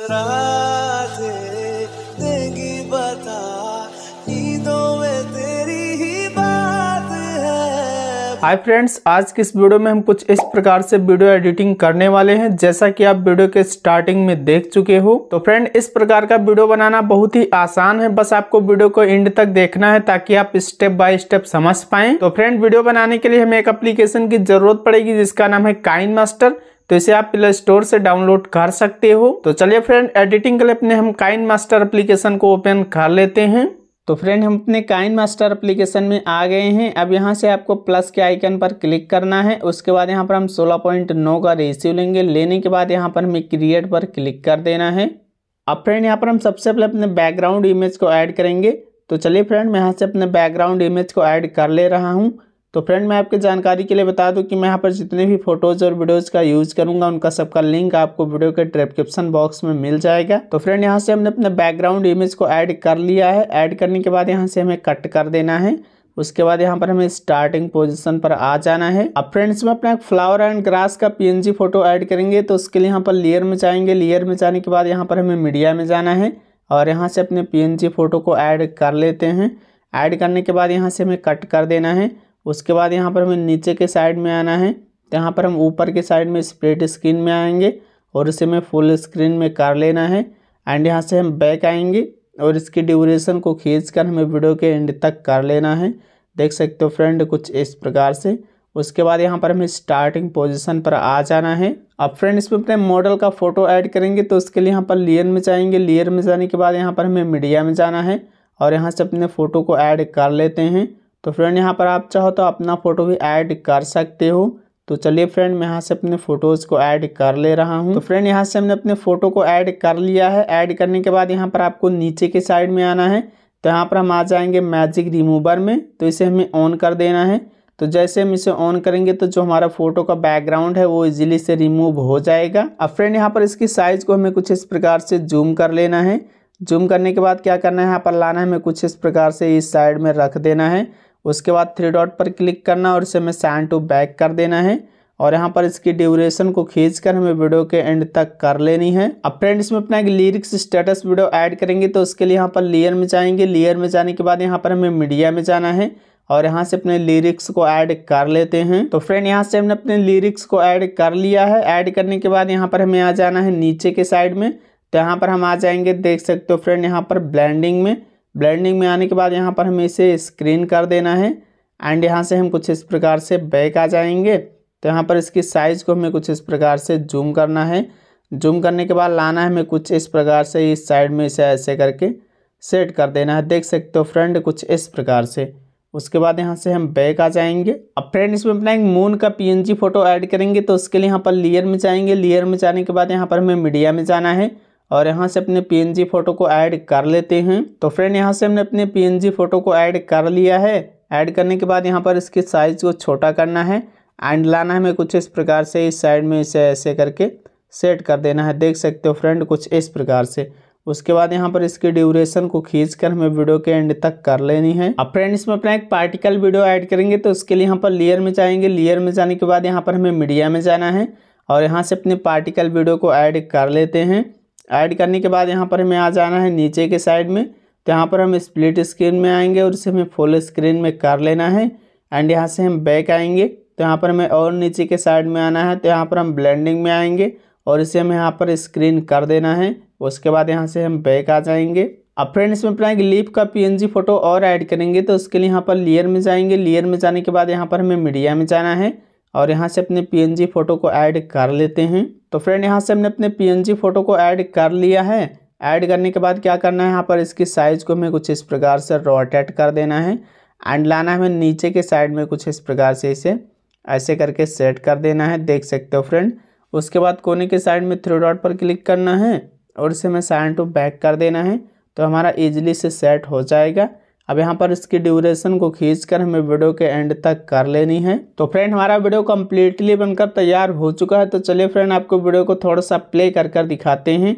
राधे बता में तेरी ही बात है हाय फ्रेंड्स आज के इस वीडियो में हम कुछ इस प्रकार से वीडियो एडिटिंग करने वाले हैं जैसा कि आप वीडियो के स्टार्टिंग में देख चुके हो तो फ्रेंड इस प्रकार का वीडियो बनाना बहुत ही आसान है बस आपको वीडियो को एंड तक देखना है ताकि आप स्टेप बाय स्टेप समझ पाए तो फ्रेंड वीडियो बनाने के लिए हमें एक अप्लीकेशन की जरूरत पड़ेगी जिसका नाम है काइन मास्टर तो इसे आप प्ले स्टोर से डाउनलोड कर सकते हो तो चलिए फ्रेंड एडिटिंग के लिए अपने हम काइन मास्टर एप्लीकेशन को ओपन कर लेते हैं तो फ्रेंड हम अपने काइन मास्टर एप्लीकेशन में आ गए हैं अब यहाँ से आपको प्लस के आइकन पर क्लिक करना है उसके बाद यहाँ पर हम 16.9 का रेशियो लेंगे लेने के बाद यहाँ पर हमें क्रिएट पर क्लिक कर देना है अब फ्रेंड यहाँ पर हम सबसे पहले अपने बैकग्राउंड इमेज को ऐड करेंगे तो चलिए फ्रेंड मैं यहाँ से अपने बैकग्राउंड इमेज को ऐड कर ले रहा हूँ तो फ्रेंड मैं आपके जानकारी के लिए बता दूं कि मैं यहाँ पर जितने भी फोटोज़ और वीडियोज़ का यूज़ करूँगा उनका सबका लिंक आपको वीडियो के डिस्क्रिप्शन बॉक्स में मिल जाएगा तो फ्रेंड यहाँ से हमने अपने बैकग्राउंड इमेज को ऐड कर लिया है ऐड करने के बाद यहाँ से हमें कट कर देना है उसके बाद यहाँ पर हमें स्टार्टिंग पोजिशन पर आ जाना है अब फ्रेंड्स में अपना फ्लावर एंड ग्रास का पी फोटो ऐड करेंगे तो उसके लिए यहाँ पर लेयर में जाएंगे लेयर में जाने के बाद यहाँ पर हमें मीडिया में जाना है और यहाँ से अपने पी फोटो को ऐड कर लेते हैं ऐड करने के बाद यहाँ से हमें कट कर देना है उसके बाद यहाँ पर हमें नीचे के साइड में आना है तो यहाँ पर हम ऊपर के साइड में स्प्लिट स्क्रीन में आएंगे और इसे हमें फुल स्क्रीन में कर लेना है एंड यहाँ से हम बैक आएंगे और इसकी ड्यूरेशन को खींच कर हमें वीडियो के एंड तक कर लेना है देख सकते हो फ्रेंड कुछ इस प्रकार से उसके बाद यहाँ पर हमें स्टार्टिंग पोजिशन पर आ जाना है अब फ्रेंड इसमें अपने मॉडल का फोटो ऐड करेंगे तो उसके लिए यहाँ पर लेयर में जाएंगे लेयर में जाने के बाद यहाँ पर हमें मीडिया में जाना है और यहाँ से अपने फ़ोटो को ऐड कर लेते हैं तो फ्रेंड यहाँ पर आप चाहो तो अपना फ़ोटो भी ऐड कर सकते हो तो चलिए फ्रेंड मैं यहाँ से अपने फ़ोटोज़ को ऐड कर ले रहा हूँ तो फ्रेंड यहाँ से हमने अपने फ़ोटो को ऐड कर लिया है ऐड करने के बाद यहाँ पर आपको नीचे के साइड में आना है तो यहाँ पर हम आ जाएंगे मैजिक रिमूवर में तो इसे हमें ऑन कर देना है तो जैसे हम इसे ऑन करेंगे तो जो हमारा फोटो का बैकग्राउंड है वो इजीली से रिमूव हो जाएगा अब फ्रेंड यहाँ पर इसकी साइज़ को हमें कुछ इस प्रकार से जूम कर लेना है जूम करने के बाद क्या करना है यहाँ पर लाना है हमें कुछ इस प्रकार से इस साइड में रख देना है उसके बाद थ्री डॉट पर क्लिक करना और इसे हमें सैंड टू बैक कर देना है और यहाँ पर इसकी ड्यूरेशन को खींच कर हमें वीडियो के एंड तक कर लेनी है अब फ्रेंड इसमें अपना एक लिरिक्स स्टेटस वीडियो ऐड करेंगे तो उसके लिए यहाँ पर लेयर में जाएंगे लेयर में जाने के बाद यहाँ पर हमें मीडिया में जाना है और यहाँ से अपने लिरिक्स को ऐड कर लेते हैं तो फ्रेंड यहाँ से हमने अपने लिरिक्स को ऐड कर लिया है ऐड करने के बाद यहाँ पर हमें आ जाना है नीचे के साइड में तो यहाँ पर हम आ जाएंगे देख सकते हो फ्रेंड यहाँ पर ब्लैंडिंग में ब्लेंडिंग में आने के बाद यहाँ पर हमें इसे स्क्रीन कर देना है एंड यहाँ से हम कुछ इस प्रकार से बैक आ जाएंगे तो यहाँ पर इसकी साइज़ को हमें कुछ इस प्रकार से जूम करना है जूम करने के बाद लाना है हमें कुछ इस प्रकार से इस साइड में इसे ऐसे करके सेट कर देना है देख सकते हो फ्रेंड कुछ इस प्रकार से उसके बाद यहाँ से हम बैक आ जाएंगे अब फ्रेंड इसमें अपना एक मून का पीएनजी फोटो ऐड करेंगे तो उसके लिए यहाँ पर लेयर में जाएंगे लेयर में जाने के बाद यहाँ पर हमें मीडिया में जाना है और यहाँ से अपने पीएनजी फ़ोटो को ऐड कर लेते हैं तो फ्रेंड यहाँ से हमने अपने पीएनजी फ़ोटो को ऐड कर लिया है ऐड करने के बाद यहाँ पर इसके साइज़ को छोटा करना है एंड लाना हमें कुछ इस प्रकार से इस साइड में इसे ऐसे करके सेट कर देना है देख सकते हो फ्रेंड कुछ इस प्रकार से उसके बाद यहाँ पर इसके ड्यूरेशन को खींच कर हमें वीडियो के एंड तक कर लेनी है अब फ्रेंड इसमें अपना एक पार्टिकल वीडियो ऐड करेंगे तो उसके लिए यहाँ पर लेयर में जाएंगे लेयर में जाने के बाद यहाँ पर हमें मीडिया में जाना है और यहाँ से अपने पार्टिकल वीडियो को ऐड कर लेते हैं ऐड करने के बाद यहाँ पर हमें आ जाना है नीचे के साइड में तो यहाँ पर हम स्प्लिट स्क्रीन में आएंगे और इसे हमें फुल स्क्रीन में कर लेना है एंड यहाँ से हम बैक आएंगे तो यहाँ पर हमें और नीचे के साइड में आना है तो यहाँ पर हम ब्लेंडिंग में आएंगे और इसे हमें यहाँ पर स्क्रीन कर देना है उसके बाद यहाँ से हम बैक आ जाएंगे अब फ्रेंड्स इसमें अपना एक लीप का पी फोटो और ऐड करेंगे तो उसके लिए यहाँ पर लेयर में जाएंगे लेयर में जाने के बाद यहाँ पर हमें मीडिया में जाना है और यहाँ से अपने पी फोटो को ऐड कर लेते हैं तो फ्रेंड यहाँ से हमने अपने पीएनजी फोटो को ऐड कर लिया है ऐड करने के बाद क्या करना है यहाँ पर इसकी साइज़ को हमें कुछ इस प्रकार से रोटेट कर देना है एंड लाना हमें नीचे के साइड में कुछ इस प्रकार से इसे ऐसे करके सेट कर देना है देख सकते हो फ्रेंड उसके बाद कोने के साइड में थ्री डॉट पर क्लिक करना है और इसे हमें साइन टू बैक कर देना है तो हमारा ईजिली से सेट हो जाएगा अब यहाँ पर इसकी ड्यूरेशन को खींचकर हमें वीडियो के एंड तक कर लेनी है तो फ्रेंड हमारा वीडियो कम्प्लीटली बनकर तैयार हो चुका है तो चलिए फ्रेंड आपको वीडियो को थोड़ा सा प्ले कर कर दिखाते हैं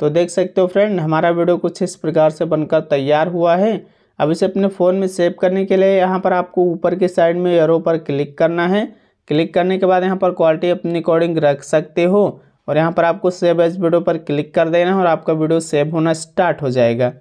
तो देख सकते हो फ्रेंड हमारा वीडियो कुछ इस प्रकार से बनकर तैयार हुआ है अब इसे अपने फ़ोन में सेव करने के लिए यहाँ पर आपको ऊपर की साइड में एरो पर क्लिक करना है क्लिक करने के बाद यहाँ पर क्वालिटी अपने अकॉर्डिंग रख सकते हो और यहाँ पर आपको सेव एज वीडियो पर क्लिक कर देना है और आपका वीडियो सेव होना स्टार्ट हो जाएगा